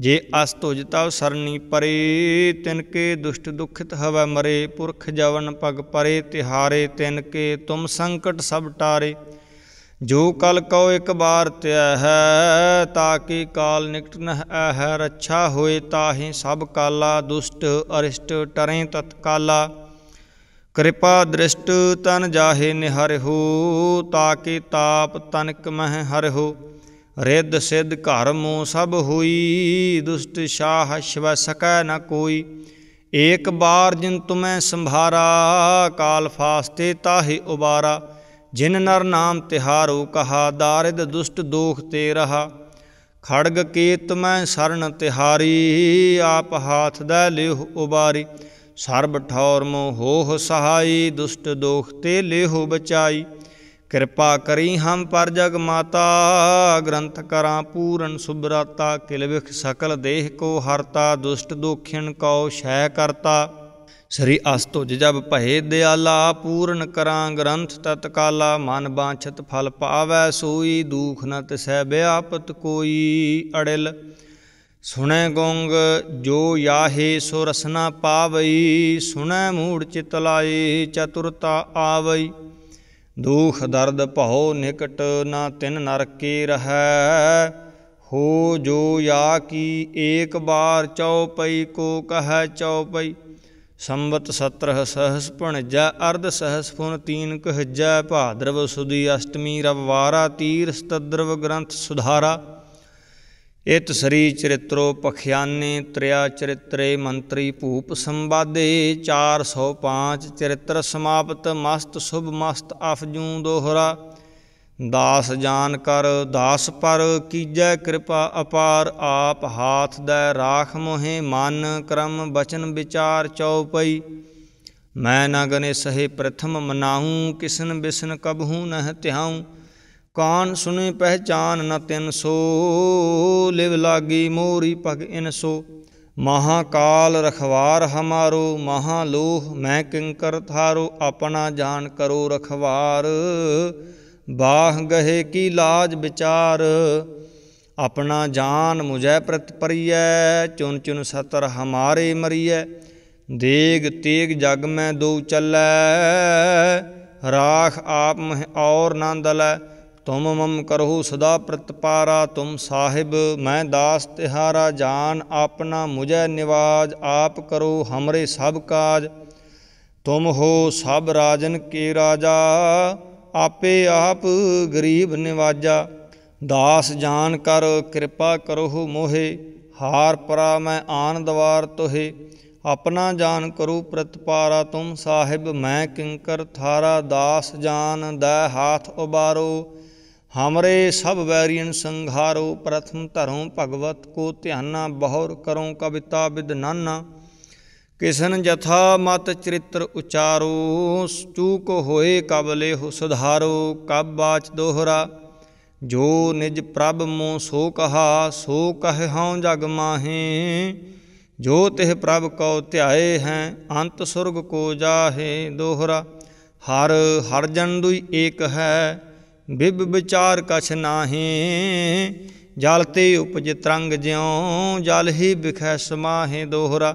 Speaker 1: ਜੇ ਅਸ ਤੁਜਤਾ ਸਰਣੀ ਪਰੇ ਤਿਨ ਕੇ ਦੁਸ਼ਟ ਦੁਖਿਤ ਹਵੈ ਮਰੇ ਪੁਰਖ ਜਵਨ ਪਗ ਪਰੇ ਤਿਹਾਰੇ ਤਿਨ ਕੇ ਤੁਮ ਸੰਕਟ ਸਭ ਟਾਰੇ ਜੋ ਕਲ ਕਉ ਇੱਕ ਬਾਰ ਤਿਆ ਹੈ ਤਾਂ ਕਿ ਕਾਲ ਨਿਕਟ ਨਹ ਹੈ ਰੱਛਾ ਹੋਏ ਤਾਹੇ ਸਭ ਕਾਲਾ ਦੁਸ਼ਟ ਅਰਿਸ਼ਟ ਟਰੇ ਤਤਕਾਲਾ ਕਿਰਪਾ ਦ੍ਰਿਸ਼ਟ ਤਨ ਜਾਹੇ ਨਿਹਰਿਹੁ ਤਾ ਕੀ ਤਾਪ ਤਨਕ ਮਹਿ ਹਰਿਹੁ ਰਿੱਧ ਸਿੱਧ ਘਰ ਸਭ ਹੋਈ ਦੁਸ਼ਟ ਸ਼ਾਹ ਸ਼ਿਵ ਸਕੈ ਨ ਕੋਈ ਇੱਕ ਬਾਰ ਜਿੰਤੁ ਮੈਂ ਸੰਭਾਰਾ ਕਾਲ ਫਾਸਤੇ ਤਾਹੇ ਉਬਾਰਾ ਜਿਨ ਨਰ ਨਾਮ ਤਿਹਾਰੋ ਕਹਾ ਦਾਰਿਦ ਦੁਸ਼ਟ ਦੋਖ ਤੇ ਰਹਾ ਖੜਗ ਕੇਤ ਮੈਂ ਸਰਨ ਤਿਹਾਰੀ ਆਪ ਹਾਥ ਦਾ ਲਿਹੁ ਉਬਾਰੀ ਸਰਬ ਠੌਰ ਮੋ ਹੋਹ ਸਹਾਈ ਦੁਸ਼ਟ ਦੋਖ ਤੇ ਲਿਹੁ ਬਚਾਈ ਕਿਰਪਾ ਕਰੀ ਹਮ ਪਰ ਜਗ ਮਾਤਾ ਗ੍ਰੰਥ ਕਰਾਂ ਪੂਰਨ ਸੁਬਰਾਤਾ ਕਿਲ ਵਿਖ ਸਕਲ ਦੇਹ ਕੋ ਹਰਤਾ ਦੁਸ਼ਟ ਦੋਖਿਨ ਕਉ ਸ਼ੈ ਕਰਤਾ ਸ੍ਰੀ ਅਸਤੁਜ ਜਬ ਭਏ ਦਿਆਲਾ ਪੂਰਨ ਕਰਾਂ ਗ੍ਰੰਥ ਤਤਕਾਲਾ ਮਨ ਬਾਛਤ ਫਲ ਪਾਵੈ ਸੋਈ ਦੂਖ ਨ ਤਿਸੈ ਬਿਆਪਤ ਕੋਈ ਅੜਿਲ ਸੁਣੈ ਗੰਗ ਜੋ ਯਾਹੇ ਸੋ ਰਸਨਾ ਪਾਵਈ ਸੁਣੈ ਮੂੜ ਚਿਤ ਲਾਏ ਚਤੁਰਤਾ ਆਵਈ ਦੁਖ ਦਰਦ ਭਉ ਨਿਕਟ ਨਾ ਤਿਨ ਨਰਕੇ ਰਹੈ ਹੋ ਜੋ ਯਾ ਕੀ ਏਕ ਬਾਰ ਚਉਪਈ ਕੋ ਕਹੈ ਚਉਪਈ ਸੰਵਤ 17 ਸਹਸ ਪਣਜਾ ਅਰਧ ਸਹਸ ਫੁਨ ਤੀਨ ਕਹਜਾ ਭਾਦਰਵ ਸੁਦੀ ਅਸ਼ਟਮੀ ਰਵਵਾਰਾ ਤੀਰ ਸਤਦਰਵ ਗ੍ਰੰਥ ਸੁਧਾਰਾ ਇਤ ਸਰੀ ਚਰਿਤਰੋ ਪਖਿਆਨੇ ਤ੍ਰਿਆ ਚਰਿਤਰੇ ਮੰਤਰੀ ਭੂਪ ਸੰਵਾਦੇ 405 ਚਰਿਤਰ ਸਮਾਪਤ ਮਸਤ ਸੁਭ ਮਸਤ ਅਫਜੂ ਦੋਹਰਾ ਦਾਸ ਜਾਣ ਕਰ ਦਾਸ ਪਰ ਕੀਜੈ ਕਿਰਪਾ ਅਪਾਰ ਆਪ ਹਾਥ ਦੈ ਰਾਖ ਮੋਹੇ ਮਨ ਕਰਮ ਬਚਨ ਵਿਚਾਰ ਚਉਪਈ ਮੈਂ ਨਾ ਗਨੇ ਸਹੇ ਪ੍ਰਥਮ ਮਨਾਹੂੰ ਕਿਸਨ ਬਿਸਨ ਕਬਹੂ ਨਹ ਧਿਆਉ ਕਾਨ ਸੁਨੇ ਪਹਿਚਾਨ ਨ ਤਿਨ ਸੋ ਲਿਵ ਲਾਗੀ ਮੋਰੀ ਭਗ ਇਨ ਸੋ ਮਹਾਕਾਲ ਰਖਵਾਰ ਹਮਾਰੋ ਮਹਾਲੋਹ ਮੈਂ ਕਿੰਕਰ ਥਾਰੋ ਆਪਣਾ ਜਾਣ ਕਰੋ ਰਖਵਾਰ ਬਾਹ ਗਹੇ ਕੀ ਲਾਜ ਵਿਚਾਰ ਆਪਣਾ ਜਾਨ ਮੁਝੈ ਪ੍ਰਤ ਪਰਿਐ ਚੁਨ ਚੁਨ ਸਤਰ ਹਮਾਰੇ ਮਰੀਐ ਦੇਗ ਤੇਗ ਜਗ ਮੈਂ ਦੋ ਚੱਲੈ ਰਾਖ ਆਪ ਮਹਿ ਔਰ ਨੰਦ ਲੈ ਤੁਮ ਮਮ ਕਰਹੁ ਸਦਾ ਪ੍ਰਤਪਾਰਾ ਤੁਮ ਸਾਹਿਬ ਮੈਂ ਦਾਸ ਤਿਹਾਰਾ ਜਾਨ ਆਪਣਾ ਮੁਝੈ ਨਿਵਾਜ ਆਪ ਕਰੋ ਹਮਰੇ ਸਭ ਕਾਜ ਤੁਮ ਹੋ ਸਭ ਰਾਜਨ ਕੇ ਰਾਜਾ ਆਪੇ ਆਪ ਗਰੀਬ ਨਿਵਾਜਾ ਦਾਸ ਜਾਣ ਕਰ ਕਿਰਪਾ ਕਰੋ ਮੋਹੇ ਹਾਰ ਪਰਾ ਮੈਂ ਆਨ ਦਵਾਰ ਤੋਹੇ ਆਪਣਾ ਜਾਣ ਕਰੂ ਪ੍ਰਤਪਾਰਾ ਤੁਮ ਸਾਹਿਬ ਮੈਂ ਕਿੰਕਰ ਥਾਰਾ ਦਾਸ ਜਾਨ ਦਾ ਹਾਥ ਉਬਾਰੋ ਹਮਰੇ ਸਭ ਵੈਰੀਨ ਸੰਘਾਰੋ ਪ੍ਰਥਮ ਧਰੋਂ ਭਗਵਤ ਕੋ ਧਿਆਨਾ ਬਹੁਰ ਕਰੋਂ ਕਵਿਤਾ ਬਿਦ ਨਾਨਾ ਕਿਸਨ ਜਥਾ ਮਤ ਚਰਿਤ੍ਰ ਉਚਾਰੋ ਚੂਕ ਹੋਏ ਕਬਲੇ ਹੋ ਸੁਧਾਰੋ ਕਬ ਬਾਚ ਦੋਹਰਾ ਜੋ ਨਿਜ ਪ੍ਰਭ ਮੋ ਸੋ ਕਹਾ ਸੋ ਕਹਿ ਹਉ ਜਗ ਮਾਹੇ ਜੋ ਤਿਹ ਪ੍ਰਭ ਕਉ ਧਿਆਏ ਹੈ ਅੰਤ ਸੁਰਗ ਕੋ ਜਾਹੇ ਦੋਹਰਾ ਹਰ ਹਰ ਜਨ ਦੁਈ ਏਕ ਹੈ ਬਿਬ ਵਿਚਾਰ ਕਛ ਨਾਹੀ ਜਲ ਤੇ ਉਪਜ ਤਰੰਗ ਜਿਉ ਜਲ ਹੀ ਬਿਖੈ ਸਮਾਹੇ ਦੋਹਰਾ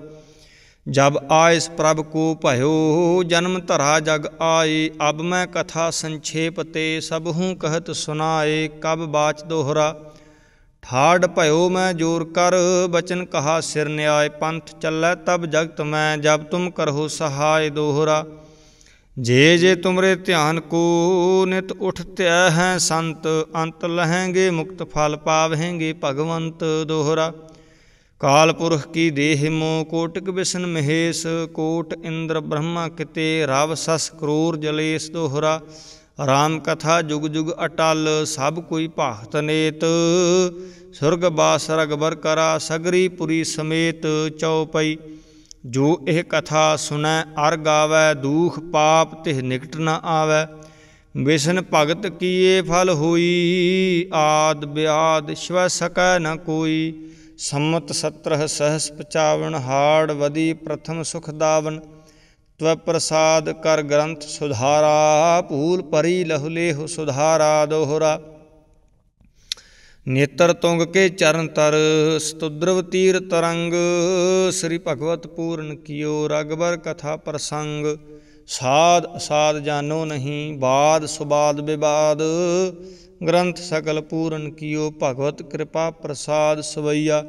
Speaker 1: ਜਬ ਆਇਸ ਪ੍ਰਭ ਕੋ ਭਇਓ ਜਨਮ ਧਰਾ ਜਗ ਆਏ ਅਬ ਮੈਂ ਕਥਾ ਸੰਖੇਪ ਤੇ ਸਭ ਹੂੰ ਕਹਤ ਸੁਨਾਏ ਕਬ ਬਾਚ ਦੋਹਰਾ ਠਾੜ ਭਇਓ ਮੈਂ ਜੋਰ ਕਰ ਬਚਨ ਕਹਾ ਸਿਰ ਨਿਆਏ ਪੰਥ ਚੱਲੈ ਤਬ ਜਗਤ ਮੈਂ ਜਬ ਤੁਮ ਕਰਹੁ ਸਹਾਇ ਦੋਹਰਾ ਜੇ ਜੇ ਤੁਮਰੇ ਧਿਆਨ ਕੋ ਨਿਤ ਉਠਤਿਆ ਹੈ ਸੰਤ ਅੰਤ ਲਹਾਂਗੇ ਮੁਕਤ ਫਲ ਪਾਵਹੇਂਗੇ ਭਗਵੰਤ ਦੋਹਰਾ ਕਾਲ ਪੁਰਖ ਕੀ ਦੇਹ ਮੋ ਕੋਟਿਕ ਵਿਸ਼ਨ ਮਹੇਸ਼ ਕੋਟ ਇੰਦਰ ਬ੍ਰਹਮਾ ਕਿਤੇ ਰਵ ਸਸ ਕਰੋਰ ਜਲੇਸ ਦੋਹਰਾ ਰਾਮ ਕਥਾ ਜੁਗ ਜੁਗ ਅਟਲ ਸਭ ਕੋਈ ਭਾਖਤ ਨੇਤ ਸੁਰਗ ਬਾਸ ਰਗਬਰ ਕਰਾ ਸਗਰੀ ਪੁਰੀ ਸਮੇਤ ਚਉਪਈ ਜੋ ਇਹ ਕਥਾ ਸੁਣੈ ਅਰ ਗਾਵੈ ਦੂਖ ਪਾਪ ਤਿਹ ਨਿਕਟ ਨ ਆਵੈ ਵਿਸ਼ਨ ਭਗਤ ਕੀਏ ਫਲ ਹੋਈ ਆਦ ਬਿਆਦ ਸ਼ਵ ਸਕੈ ਨ ਕੋਈ ਸੰਮਤ 17 ਸਹਸ 55 ਹਾੜ ਵਦੀ ਪ੍ਰਥਮ ਸੁਖ ਦਾਵਨ ਤਵ ਪ੍ਰਸਾਦ ਕਰ ਗ੍ਰੰਥ ਸੁਧਾਰਾ ਭੂਲ ਭਰੀ ਲਹੁਲੇਹ ਸੁਧਾਰਾ ਦੋਹਰਾ ਨੇਤਰ ਤੁੰਗ ਕੇ ਚਰਨ ਤਰ ਸਤੁਦਰਵ ਤੀਰ ਤਰੰਗ ਸ੍ਰੀ ਭਗਵਤ ਪੂਰਨ ਕੀਓ ਰਗਬਰ ਕਥਾ ਪ੍ਰਸੰਗ ਸਾਧ ਅਸਾਧ ਜਾਨੋ ਨਹੀਂ ਬਾਦ ਸੁਬਾਦ ਵਿਵਾਦ ਗ੍ਰੰਥ ਸਕਲ ਪੂਰਨ ਕੀਓ ਭਗਵਤ ਕਿਰਪਾ ਪ੍ਰਸਾਦ ਸਵਈਆ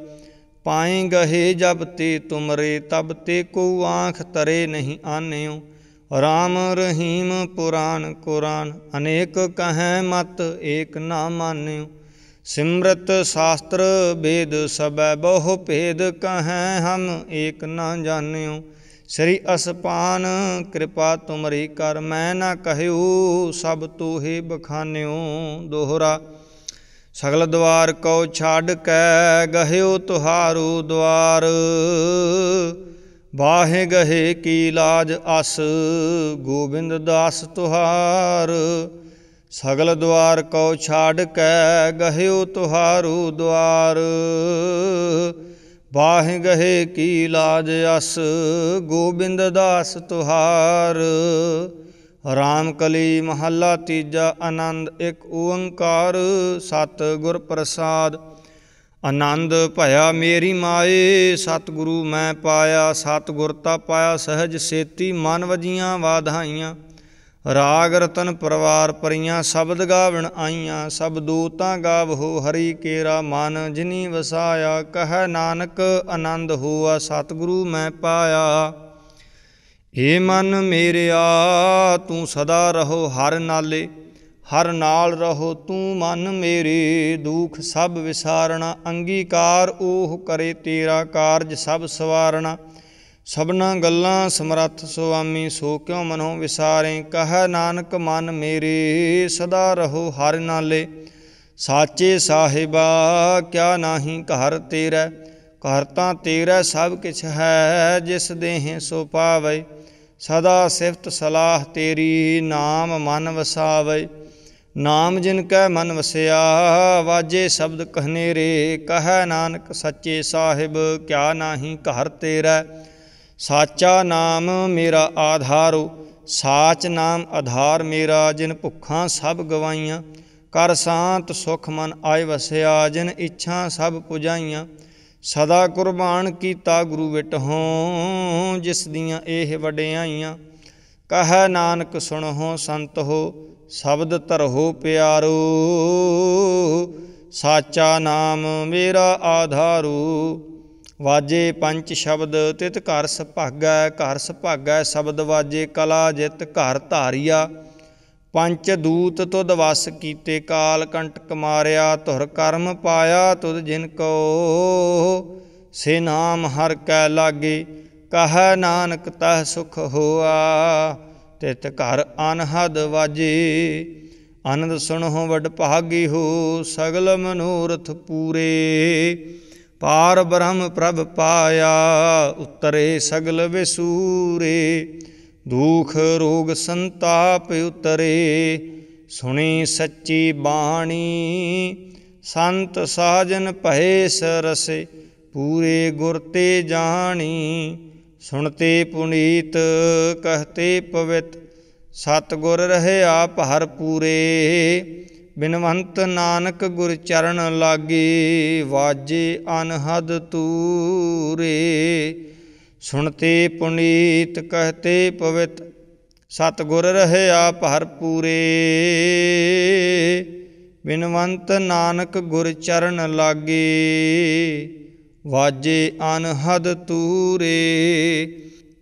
Speaker 1: ਪਾਏ ਗਹੇ ਜਬ ਤੇ ਤੁਮਰੇ ਤਬ ਤੇ ਕੋ ਆਂਖ ਤਰੇ ਨਹੀਂ ਆਨਿਓ ਰਾਮ ਰਹੀਮ ਪੁਰਾਨ ਕੁਰਾਨ ਅਨੇਕ ਕਹੈ ਮਤ ਏਕ ਨਾ ਮਾਨਿਓ ਸਿਮਰਤ ਸ਼ਾਸਤਰ ਵੇਦ ਸਬੈ ਬਹੁ ਭੇਦ ਕਹੈ ਹਮ ਏਕ ਨਾ ਜਾਣਿਓ ਸ੍ਰੀ ਅਸਪਾਨ ਕਿਰਪਾ ਤੁਮਰੀ ਕਰ ਮੈਂ ਨਾ ਕਹਿਉ ਸਭ ਤੋਹੇ ਹੀ ਬਖਾਨਿਓ ਦੋਹਰਾ ਸਗਲ ਦਵਾਰ ਕਉ ਛਾੜ ਕੈ ਗਹਿਓ ਤੁਹਾਰੂ ਦਵਾਰ ਬਾਹੇ ਗਹੇ ਕੀ ਲਾਜ ਅਸ ਗੋਬਿੰਦ ਦਾਸ ਤੁਹਾਰ ਸਗਲ ਦਵਾਰ ਕਉ ਛਾੜ ਕੈ ਗਹਿਓ ਤੁਹਾਰੂ ਦਵਾਰ ਬਾਹਿ ਗਹੇ ਕੀ ਲਾਜ ਅਸ ਗੋਬਿੰਦ ਦਾਸ ਤੁਹਾਰ ਰਾਮ ਕਲੀ ਮਹੱਲਾ ਤੀਜਾ ਆਨੰਦ ਇੱਕ ਓੰਕਾਰ ਸਤ ਗੁਰ ਪ੍ਰਸਾਦ ਆਨੰਦ ਭਇਆ ਮੇਰੀ ਮਾਏ ਸਤ ਗੁਰੂ ਮੈਂ ਪਾਇਆ ਸਤ ਤਾ ਪਾਇਆ ਸਹਿਜ ਸੇਤੀ ਮਨ ਵਜੀਆਂ ਵਾਧਾਈਆਂ ਰਾਗ ਰਤਨ ਪਰਵਾਰ ਪਰੀਆਂ ਸ਼ਬਦ ਗਾਵਣ ਆਈਆਂ ਸਭ ਦੂਤਾਂ ਹੋ ਹਰੀ ਕੇਰਾ ਮਨ ਜਿਨੀ ਵਸਾਇਆ ਕਹੈ ਨਾਨਕ ਆਨੰਦ ਹੋਆ ਸਤਿਗੁਰੂ ਮੈਂ ਪਾਇਆ ਏ ਮਨ ਮੇਰਿਆ ਤੂੰ ਸਦਾ ਰਹੋ ਹਰ ਨਾਲੇ ਹਰ ਨਾਲ ਰਹੋ ਤੂੰ ਮਨ ਮੇਰੇ ਦੁਖ ਸਭ ਵਿਸਾਰਣਾ ਅੰਗੀਕਾਰ ਉਹ ਕਰੇ ਤੇਰਾ ਕਾਰਜ ਸਭ ਸਵਾਰਣਾ ਸਭਨਾ ਗੱਲਾਂ ਸਮਰੱਥ ਸੁਆਮੀ ਸੋ ਕਿਉ ਮਨੋ ਵਿਸਾਰੇ ਕਹੈ ਨਾਨਕ ਮਨ ਮੇਰੇ ਸਦਾ ਰਹੋ ਹਰਿ ਨਾਲੇ ਸਾਚੇ ਸਾਹਿਬਾ ਕਿਆ ਨਾਹੀ ਘਰ ਤੇਰਾ ਘਰ ਤਾਂ ਤੇਰਾ ਸਭ ਕਿਛ ਹੈ ਜਿਸ ਦੇਹ ਸੋ ਪਾਵੇ ਸਦਾ ਸਿਫਤ ਸਲਾਹ ਤੇਰੀ ਨਾਮ ਮਨ ਵਸਾਵੇ ਨਾਮ ਜਿਨ ਕੈ ਮਨ ਵਸਿਆ ਵਾਜੇ ਸ਼ਬਦ ਕਹਨੇਰੇ ਕਹੈ ਨਾਨਕ ਸੱਚੇ ਸਾਹਿਬ ਕਿਆ ਨਾਹੀ ਘਰ ਤੇਰਾ ਸਾਚਾ ਨਾਮ ਮੇਰਾ ਆਧਾਰੋ ਸਾਚ ਨਾਮ ਆਧਾਰ ਮੇਰਾ ਜਿਨ ਭੁੱਖਾਂ ਸਭ ਗਵਾਈਆਂ ਕਰ ਸਾਂਤ ਸੁਖ ਮਨ ਆਏ ਵਸਿਆ ਜਿਨ ਇੱਛਾ ਸਭ ਪੁਜਾਈਆਂ ਸਦਾ ਕੁਰਬਾਨ ਕੀਤਾ ਗੁਰੂ ਵਿਟ ਹੋ ਜਿਸ ਦੀਆਂ ਇਹ ਵਡਿਆਈਆਂ ਕਹ ਨਾਨਕ ਸੁਣਹੁ ਸੰਤ ਹੋ ਸ਼ਬਦ ਧਰਹੁ ਪਿਆਰੋ ਸਾਚਾ ਨਾਮ ਮੇਰਾ ਆਧਾਰੂ ਵਾਜੇ ਪੰਜ ਸ਼ਬਦ ਤਿਤ ਘਰ ਸੁਭਾਗੈ ਘਰ ਸੁਭਾਗੈ ਸ਼ਬਦ ਵਾਜੇ ਕਲਾ ਜਿਤ ਘਰ ਧਾਰਿਆ ਪੰਚ ਦੂਤ ਤੁਧ ਵਸ ਕੀਤੇ ਕਾਲ ਕੰਟਕ ਮਾਰਿਆ ਧੁਰ ਕਰਮ ਪਾਇਆ ਤੁਧ ਜਿਨ ਕੋ ਸੇ ਨਾਮ ਹਰ ਕੈ ਲਾਗੇ ਕਹ ਨਾਨਕ ਤਹ ਸੁਖ ਹੋਆ ਤਿਤ ਘਰ ਅਨਹਦ ਵਾਜੇ ਆਨੰਦ ਸੁਣੋ ਵਡ ਭਾਗੀ ਹੋ ਸਗਲ ਮਨੋਰਥ ਪੂਰੇ ਪਾਰ ਬ੍ਰਹਮ ਪ੍ਰਭ ਪਾਇਆ ਉਤਰੇ ਸਗਲ ਵਿਸੂਰੇ ਦੁਖ ਰੋਗ ਸੰਤਾਪ ਉਤਰੇ ਸੁਣੀ ਸੱਚੀ ਬਾਣੀ ਸੰਤ ਸਾਜਨ ਭਏ ਸਰਸੇ ਪੂਰੇ ਗੁਰ ਤੇ ਜਾਣੀ ਸੁਣਤੇ ਪੁਨੀਤ ਕਹਤੇ ਪਵਿੱਤ ਸਤ ਗੁਰ ਆਪ ਹਰ ਪੂਰੇ ਬਿਨਵੰਤ ਨਾਨਕ ਗੁਰ ਚਰਨ ਲਾਗੇ ਵਾਜੇ ਅਨਹਦ ਤੂਰੇ ਸੁਣਤੇ ਪੁਨੀਤ ਕਹਤੇ ਪਵਿੱਤ ਸਤਗੁਰ ਰਹਿਆ ਭਰ ਪੂਰੇ ਬਿਨਵੰਤ ਨਾਨਕ ਗੁਰ ਚਰਨ ਲਾਗੇ ਵਾਜੇ ਅਨਹਦ ਤੂਰੇ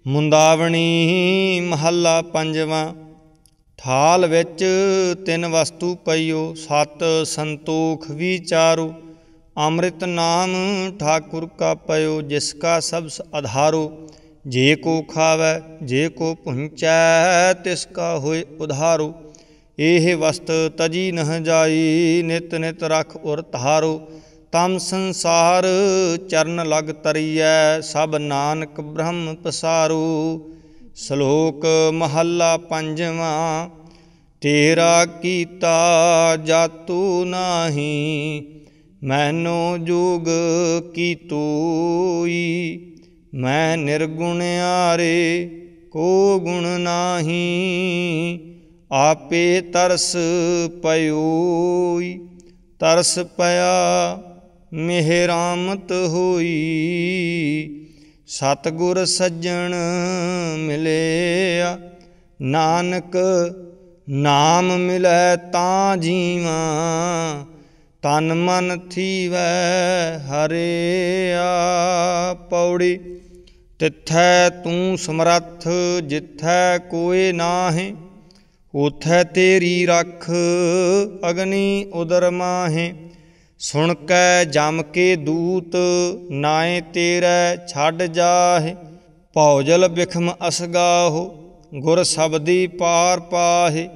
Speaker 1: ਮੁੰਦਾਵਣੀ ਮਹੱਲਾ ਪੰਜਵਾਂ ਥਾਲ ਵਿੱਚ ਤਿੰਨ ਵਸਤੂ ਪਈਓ ਸਤ ਸੰਤੋਖ ਵਿਚਾਰੋ ਅੰਮ੍ਰਿਤ ਨਾਮ ਠਾਕੁਰ ਕਾ ਪਇਓ ਜਿਸ ਕਾ ਸਭ ਆਧਾਰੋ ਜੇ ਕੋ ਖਾਵੇ ਜੇ ਕੋ ਪੁੰਚੈ ਤਿਸ ਕਾ ਹੋਏ ਉਧਾਰੋ ਇਹ ਵਸਤ ਤਜੀ ਨਹ ਜਾਈ ਨਿਤ ਨਿਤ ਰਖ ਉਰ ਧਾਰੋ ਤਮ ਸੰਸਾਰ ਚਰਨ ਲਗ ਤਰੀਐ ਸਭ ਨਾਨਕ ਬ੍ਰਹਮ ਪਸਾਰੋ ਸ਼ਲੋਕ ਮਹੱਲਾ ਪੰਜਵਾਂ ਤੇਰਾ ਕੀਤਾ ਜਾਤੂ ਨਹੀਂ ਮੈਨੂੰ ਜੁਗ ਕੀ ਤੂਈ ਮੈਂ ਨਿਰਗੁਣ ਆਰੇ ਕੋ ਗੁਣ ਨਹੀਂ ਆਪੇ ਤਰਸ ਪਇਓਈ ਤਰਸ ਪਿਆ ਮਿਹਰਾਮਤ ਹੋਈ ਸਤਗੁਰ ਸੱਜਣ ਮਿਲਿਆ ਨਾਨਕ ਨਾਮ ਮਿਲੈ ਤਾਂ ਜੀਵਾਂ ਤਨ ਮਨ ਥੀਵੈ ਹਰਿਆ ਪੌੜੀ ਤਿੱਥੈ ਤੂੰ ਸਮਰੱਥ ਜਿੱਥੈ ਕੋਏ ਨਾਹੀਂ ਉਥੈ ਤੇਰੀ ਰੱਖ ਅਗਨੀ ਉਦਰ ਮਾਹੇ ਸੁਣ ਕੈ ਜਮ ਕੇ ਦੂਤ ਨਾਏ ਤੇਰੇ ਛੱਡ ਜਾਹੇ ਭੌਜਲ ਵਿਖਮ ਅਸਗਾਹੋ ਗੁਰ ਸ਼ਬਦੀ ਪਾਰ ਪਾਹੇ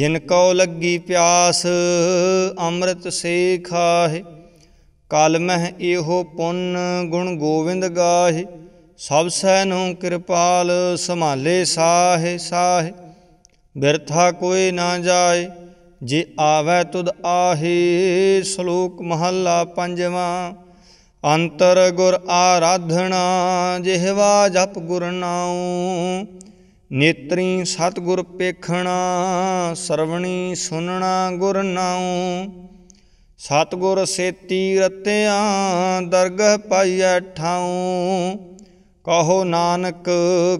Speaker 1: ਜਿਨ ਕੋ ਲੱਗੀ ਪਿਆਸ ਅੰਮ੍ਰਿਤ ਸੇ ਖਾਹੇ ਕਲ ਮਹਿ ਇਹੋ ਪੁੰਨ ਗੁਣ ਗੋਵਿੰਦ ਗਾਹੇ ਸਭ ਸੈ ਨੂੰ ਕਿਰਪਾਲ ਸੰਭਾਲੇ ਸਾਹੇ ਸਾਹੇ ਬਿਰਥਾ ਕੋਈ ਨਾ ਜਾਏ ਜੇ ਆਵੈ ਤੁਧ ਆਹੇ ਸ਼ਲੋਕ ਮਹੱਲਾ ਪੰਜਵਾਂ ਅੰਤਰ ਗੁਰ ਆਰਾਧਣਾ ਜਿਹਵਾ ਜਪ ਗੁਰ ਨਾਉ ਨੇਤਰੀ ਸਤਗੁਰ ਪੇਖਣਾ ਸਰਵਣੀ ਸੁਨਣਾ ਗੁਰ ਨਾਉ ਸਤਗੁਰ ਸੇਤੀ ਰਤਿਆਂ ਦਰਗਹ ਪਾਈਐ ਠਾਉ ਕਹੋ ਨਾਨਕ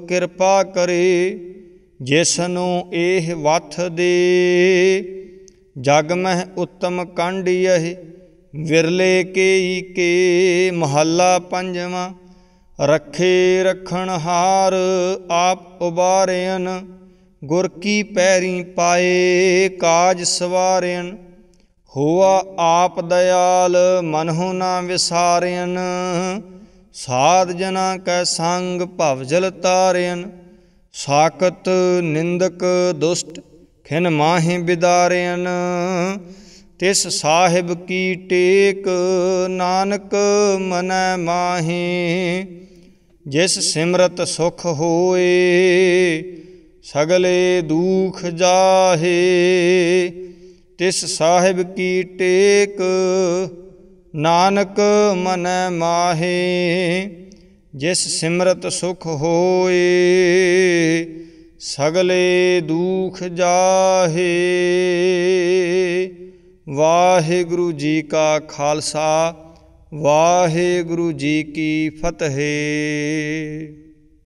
Speaker 1: ਕਿਰਪਾ ਕਰੇ ਜਿਸ ਨੂੰ ਇਹ ਵਥ ਦੇ ਜਗ ਮਹਿ ਉੱਤਮ ਕੰਢ ਇਹ ਵਿਰਲੇ ਕੇਈ ਕੇ ਮਹੱਲਾ ਪੰਜਵਾਂ ਰਖੇ ਰਖਣ ਹਾਰ ਆਪ ਉਬਾਰਿਆਨ ਗੁਰ ਕੀ ਪੈਰੀ ਪਾਏ ਕਾਜ ਸਵਾਰਿਆਨ ਹੋਆ ਆਪ ਦਇਆਲ ਮਨਹੁ ਨਾ ਵਿਸਾਰਿਆਨ ਸਾਧ ਜਨਾ ਕੈ ਸੰਗ ਭਵ ਜਲ ਤਾਰਿਆਨ ਸਾਖਤ ਨਿੰਦਕ ਦੁਸ਼ਟ ਖਿਨ ਮਾਹੇ ਬਿਦਾਰਿਆਨ ਤਿਸ ਸਾਹਿਬ ਕੀ ਟੇਕ ਨਾਨਕ ਮਨੈ ਮਾਹੇ ਜਿਸ ਸਿਮਰਤ ਸੁਖ ਹੋਏ ਸਗਲੇ ਦੁਖ ਜਾਹੇ ਤਿਸ ਸਾਹਿਬ ਕੀ ਟੇਕ ਨਾਨਕ ਮਨੈ ਮਾਹੇ ਜਿਸ ਸਿਮਰਤ ਸੁਖ ਹੋਏ ਸਗਲੇ ਦੁਖ ਜਾਹੇ ਵਾਹਿਗੁਰੂ ਜੀ ਕਾ ਖਾਲਸਾ ਵਾਹਿਗੁਰੂ ਜੀ ਕੀ ਫਤਿਹ